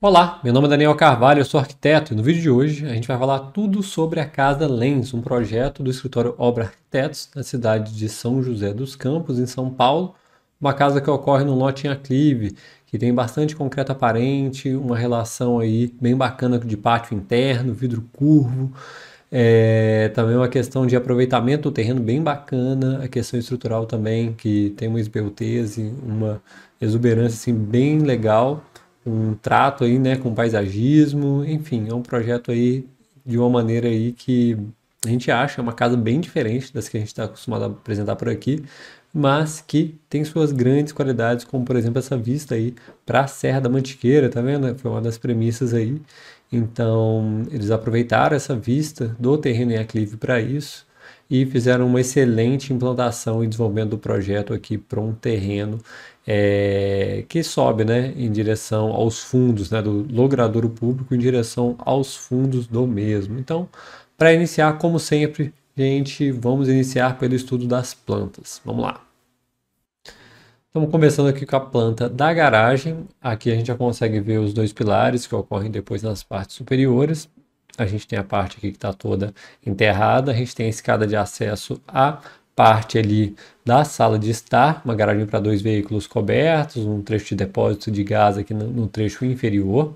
Olá, meu nome é Daniel Carvalho, eu sou arquiteto e no vídeo de hoje a gente vai falar tudo sobre a Casa Lens, um projeto do escritório Obra Arquitetos na cidade de São José dos Campos, em São Paulo. Uma casa que ocorre no lote em Aclive, que tem bastante concreto aparente, uma relação aí bem bacana de pátio interno, vidro curvo, é, também uma questão de aproveitamento do terreno bem bacana, a questão estrutural também, que tem uma esbeltez e uma exuberância assim, bem legal um trato aí, né, com paisagismo, enfim, é um projeto aí de uma maneira aí que a gente acha uma casa bem diferente das que a gente está acostumado a apresentar por aqui, mas que tem suas grandes qualidades, como por exemplo essa vista aí para a Serra da Mantiqueira, tá vendo? Foi uma das premissas aí. Então, eles aproveitaram essa vista do terreno em aclive para isso e fizeram uma excelente implantação e desenvolvimento do projeto aqui para um terreno é, que sobe né, em direção aos fundos né, do logradouro público, em direção aos fundos do mesmo. Então, para iniciar, como sempre, gente, vamos iniciar pelo estudo das plantas. Vamos lá. Estamos começando aqui com a planta da garagem. Aqui a gente já consegue ver os dois pilares que ocorrem depois nas partes superiores a gente tem a parte aqui que está toda enterrada, a gente tem a escada de acesso à parte ali da sala de estar, uma garagem para dois veículos cobertos, um trecho de depósito de gás aqui no, no trecho inferior.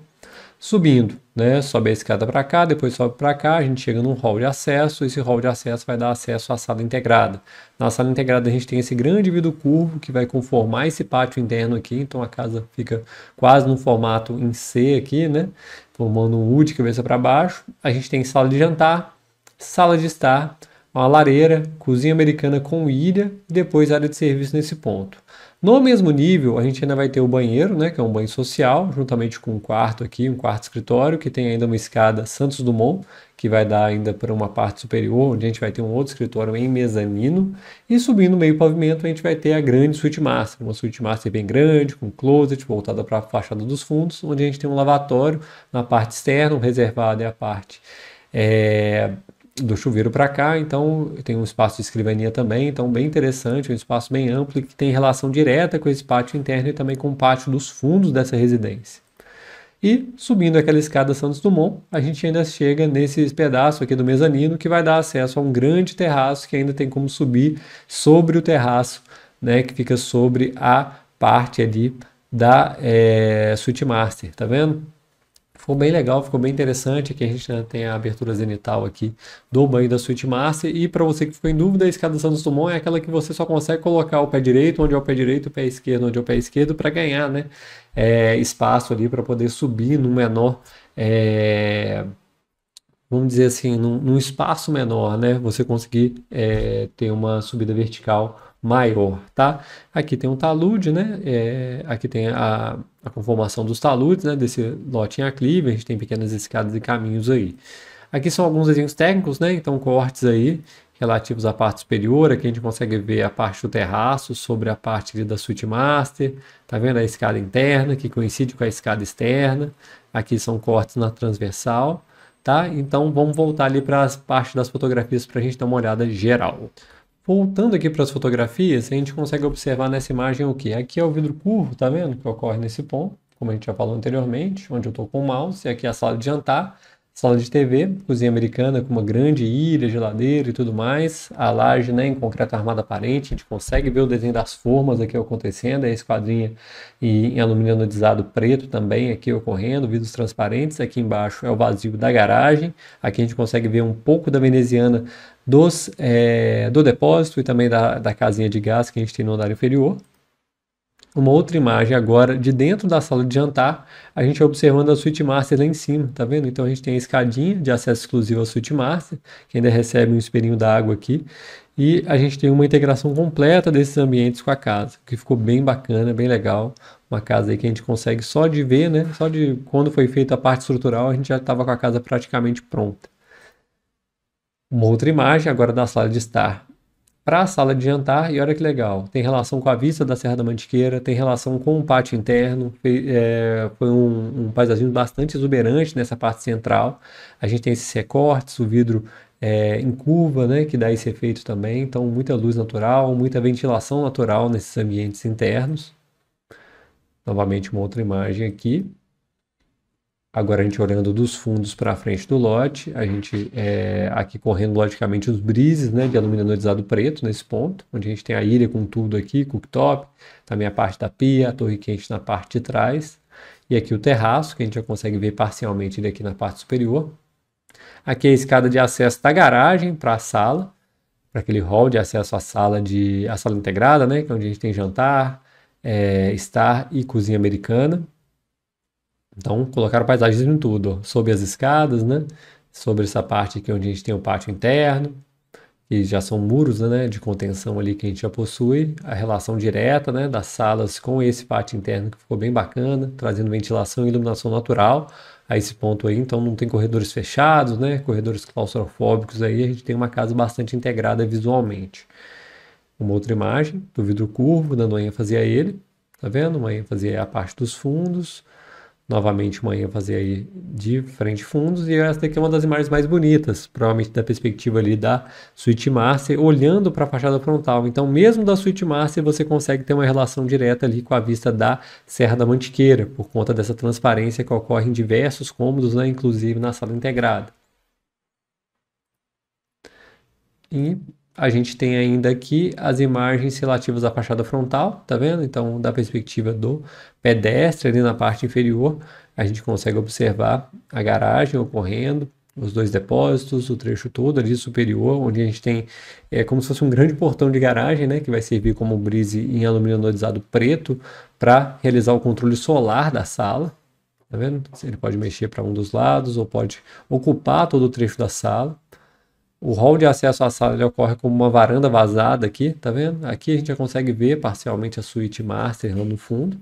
Subindo, né? Sobe a escada para cá, depois sobe para cá, a gente chega num hall de acesso, esse hall de acesso vai dar acesso à sala integrada. Na sala integrada a gente tem esse grande vidro curvo que vai conformar esse pátio interno aqui, então a casa fica quase no formato em C aqui, né? formando um U de cabeça para baixo. A gente tem sala de jantar, sala de estar, uma lareira, cozinha americana com ilha e depois área de serviço nesse ponto. No mesmo nível, a gente ainda vai ter o banheiro, né, que é um banho social, juntamente com um quarto aqui, um quarto escritório, que tem ainda uma escada Santos Dumont, que vai dar ainda para uma parte superior, onde a gente vai ter um outro escritório em mezanino, e subindo meio pavimento a gente vai ter a grande suíte master, uma suíte master bem grande, com closet voltada para a fachada dos fundos, onde a gente tem um lavatório na parte externa, um reservado é a parte é, do chuveiro para cá, então tem um espaço de escrivania também, então bem interessante, um espaço bem amplo e que tem relação direta com esse pátio interno e também com o pátio dos fundos dessa residência. E subindo aquela escada Santos Dumont, a gente ainda chega nesse pedaço aqui do mezanino que vai dar acesso a um grande terraço que ainda tem como subir sobre o terraço, né, que fica sobre a parte ali da é, Suite Master, tá vendo? Ficou bem legal, ficou bem interessante. Aqui a gente né, tem a abertura zenital aqui do banho da suíte master. E para você que ficou em dúvida, a escada Santos Dumont é aquela que você só consegue colocar o pé direito onde é o pé direito, o pé esquerdo onde é o pé esquerdo, para ganhar né, é, espaço ali para poder subir no menor. É, vamos dizer assim, num, num espaço menor, né? Você conseguir é, ter uma subida vertical maior, tá? Aqui tem um talude, né? É, aqui tem a, a, conformação dos taludes, né? Desse lote em aclive, a gente tem pequenas escadas e caminhos aí. Aqui são alguns desenhos técnicos, né? Então, cortes aí relativos à parte superior, aqui a gente consegue ver a parte do terraço sobre a parte da suite master, tá vendo a escada interna que coincide com a escada externa, aqui são cortes na transversal, tá? Então vamos voltar ali para as partes das fotografias para a gente dar uma olhada geral. Voltando aqui para as fotografias, a gente consegue observar nessa imagem o que? Aqui é o vidro curvo, tá vendo? Que ocorre nesse ponto, como a gente já falou anteriormente, onde eu estou com o mouse, e aqui é a sala de jantar. Sala de TV, cozinha americana com uma grande ilha, geladeira e tudo mais. A laje né, em concreto armada aparente, a gente consegue ver o desenho das formas aqui acontecendo, a é esquadrinha e em alumínio anodizado preto também aqui ocorrendo, vidros transparentes. Aqui embaixo é o vazio da garagem. Aqui a gente consegue ver um pouco da veneziana dos, é, do depósito e também da, da casinha de gás que a gente tem no andar inferior uma outra imagem agora de dentro da sala de jantar, a gente observando a suite master lá em cima, tá vendo? Então a gente tem a escadinha de acesso exclusivo à suite master, que ainda recebe um espelhinho d'água aqui, e a gente tem uma integração completa desses ambientes com a casa, que ficou bem bacana, bem legal, uma casa aí que a gente consegue só de ver, né? Só de quando foi feita a parte estrutural, a gente já estava com a casa praticamente pronta. Uma outra imagem agora da sala de estar para a sala de jantar e olha que legal, tem relação com a vista da Serra da Mantiqueira, tem relação com o pátio interno, foi, é, foi um, um, paisagismo bastante exuberante nessa parte central. A gente tem esses recortes, o vidro é, em curva, né, que dá esse efeito também, então muita luz natural, muita ventilação natural nesses ambientes internos. Novamente uma outra imagem aqui. Agora a gente olhando dos fundos para frente do lote, a gente é, aqui correndo logicamente os brises né, de alumínio anodizado preto nesse ponto, onde a gente tem a ilha com tudo aqui, cooktop, também a parte da pia, a torre quente na parte de trás, e aqui o terraço, que a gente já consegue ver parcialmente ele aqui na parte superior. Aqui é a escada de acesso da garagem para a sala, para aquele hall de acesso à sala de à sala integrada, né, que é onde a gente tem jantar, é, estar e cozinha americana. Então colocaram paisagens em tudo, sob as escadas, né? Sobre essa parte aqui onde a gente tem o pátio interno, que já são muros né, de contenção ali que a gente já possui, a relação direta né, das salas com esse pátio interno que ficou bem bacana, trazendo ventilação e iluminação natural a esse ponto aí, então não tem corredores fechados, né, corredores claustrofóbicos aí, a gente tem uma casa bastante integrada visualmente. Uma outra imagem do vidro curvo, dando ênfase a ele, tá vendo? Uma ênfase a parte dos fundos, novamente uma fazer aí de frente fundos e essa daqui é uma das imagens mais bonitas, provavelmente da perspectiva ali da suíte master, olhando para a fachada frontal. Então, mesmo da suíte master, você consegue ter uma relação direta ali com a vista da Serra da Mantiqueira, por conta dessa transparência que ocorre em diversos cômodos, né, inclusive na sala integrada. E a gente tem ainda aqui as imagens relativas à fachada frontal, tá vendo? Então, da perspectiva do pedestre ali na parte inferior, a gente consegue observar a garagem ocorrendo, os dois depósitos, o trecho todo ali superior, onde a gente tem é, como se fosse um grande portão de garagem, né, que vai servir como brise em alumínio anodizado preto para realizar o controle solar da sala. Tá vendo? Ele pode mexer para um dos lados ou pode ocupar todo o trecho da sala. O hall de acesso à sala ocorre como uma varanda vazada aqui, tá vendo? Aqui a gente já consegue ver parcialmente a suíte master lá no fundo.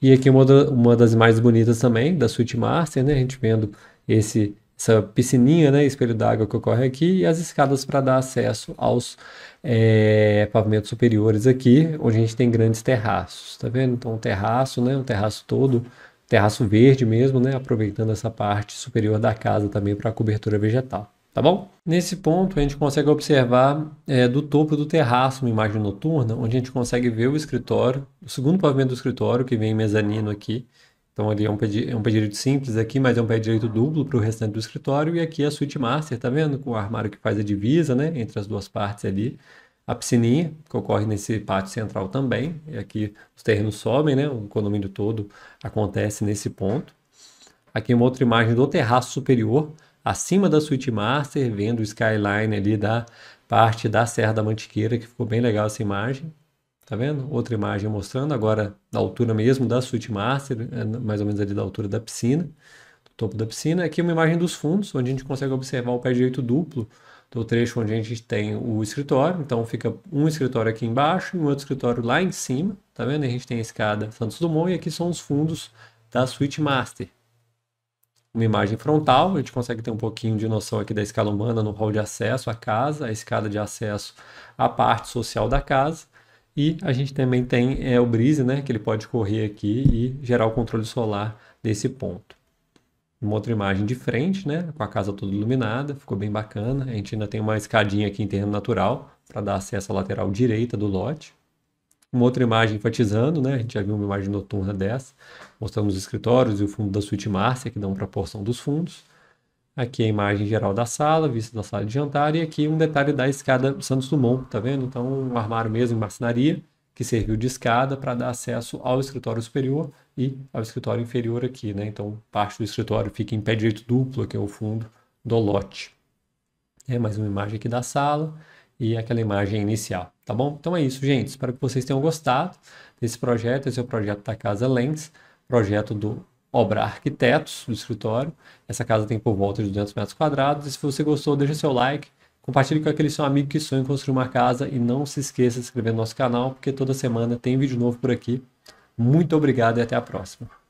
E aqui uma, uma das mais bonitas também da suíte master, né? A gente vendo esse, essa piscininha, né? Espelho d'água que ocorre aqui e as escadas para dar acesso aos é, pavimentos superiores aqui, onde a gente tem grandes terraços, tá vendo? Então um terraço, né? Um terraço todo terraço verde mesmo, né? Aproveitando essa parte superior da casa também para cobertura vegetal tá bom? Nesse ponto, a gente consegue observar é, do topo do terraço uma imagem noturna, onde a gente consegue ver o escritório, o segundo pavimento do escritório, que vem em mezanino aqui. Então, ali é um pé, é um pé direito simples aqui, mas é um pé direito duplo para o restante do escritório. E aqui a suíte master, tá vendo? Com o armário que faz a divisa, né? Entre as duas partes ali. A piscininha, que ocorre nesse pátio central também. E aqui os terrenos sobem, né? O condomínio todo acontece nesse ponto. Aqui uma outra imagem do terraço superior, acima da Suite master, vendo o skyline ali da parte da Serra da Mantiqueira, que ficou bem legal essa imagem. Tá vendo? Outra imagem mostrando agora da altura mesmo da Suite master, é, mais ou menos ali da altura da piscina, do topo da piscina. Aqui uma imagem dos fundos, onde a gente consegue observar o pé direito duplo do trecho onde a gente tem o escritório. Então fica um escritório aqui embaixo e um outro escritório lá em cima. Tá vendo? A gente tem a escada Santos Dumont e aqui são os fundos da Suite master uma imagem frontal, a gente consegue ter um pouquinho de noção aqui da escala humana no hall de acesso à casa, a escada de acesso à parte social da casa. E a gente também tem é, o brise, né, que ele pode correr aqui e gerar o controle solar desse ponto. Uma outra imagem de frente, né, com a casa toda iluminada, ficou bem bacana. A gente ainda tem uma escadinha aqui em terreno natural para dar acesso à lateral direita do lote. Uma outra imagem enfatizando, né? A gente já viu uma imagem noturna dessa, mostrando os escritórios e o fundo da suíte Márcia, que dão proporção dos fundos. Aqui a imagem geral da sala, vista da sala de jantar, e aqui um detalhe da escada Santos Dumont, tá vendo? Então, um armário mesmo em marcenaria, que serviu de escada para dar acesso ao escritório superior e ao escritório inferior aqui, né? Então, parte do escritório fica em pé direito duplo, que é o fundo do lote. É mais uma imagem aqui da sala e aquela imagem inicial, tá bom? Então é isso, gente. Espero que vocês tenham gostado desse projeto. Esse é o projeto da Casa Lentes, projeto do Obra Arquitetos, do escritório. Essa casa tem por volta de 200 metros quadrados. E se você gostou, deixa seu like, compartilhe com aquele seu amigo que sonha em construir uma casa e não se esqueça de se inscrever no nosso canal, porque toda semana tem vídeo novo por aqui. Muito obrigado e até a próxima.